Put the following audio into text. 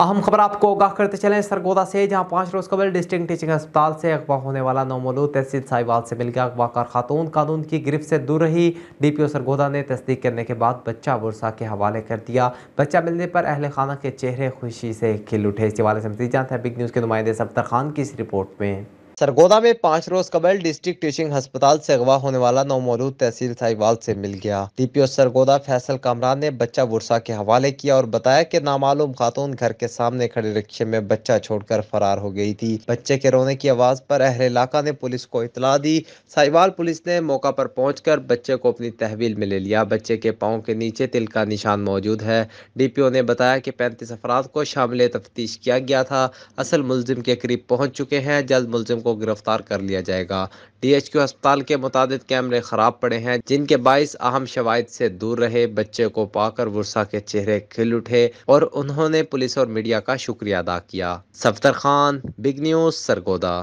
अहम खबर आपको आगाह करते चलें सरगोदा से जहां पाँच रोज़ कबल डिस्ट्रिक्ट टीचिंग अस्पताल से अगवा होने वाला नोमोलू तहसील साहिवाल से मिल गया अगवा कार खातून कानून की गिरफ्त से दूर रही डीपीओ सरगोदा ने तस्दीक करने के बाद बच्चा बुरसा के हवाले कर दिया बच्चा मिलने पर अहल खाना के चेहरे खुशी से खिल उठे इस हवाले से मजीद जानते हैं बिग न्यूज़ के नुमाइंदे सफ्तर खान की इस रिपोर्ट में सरगोदा में पाँच रोज कबल डिस्ट्रिक्ट टीचिंग अस्पताल से अगवा होने वाला नौमौलूद तहसील साहिवाल से मिल गया डीपीओ सरगोदा फैसल कामरान ने बच्चा बुरसा के हवाले किया और बताया कि नामालूम खातून घर के सामने खड़े रिक्शे में बच्चा छोड़कर फरार हो गई थी बच्चे के रोने की आवाज पर अहर इलाका ने पुलिस को इतला दी साहिवाल पुलिस ने मौका पर पहुँच कर बच्चे को अपनी तहवील में ले लिया बच्चे के पाँव के नीचे तिल का निशान मौजूद है डीपीओ ने बताया की पैंतीस अफराद को शामिल तफ्तीश किया गया था असल मुलजिम के करीब पहुँच चुके हैं जल्द मुलजिम को को गिरफ्तार कर लिया जाएगा डी अस्पताल के मुताबिक कैमरे खराब पड़े हैं जिनके बाईस अहम शवायद से दूर रहे बच्चे को पाकर वर्षा के चेहरे खिल उठे और उन्होंने पुलिस और मीडिया का शुक्रिया अदा किया सफदर खान बिग न्यूज सरगोदा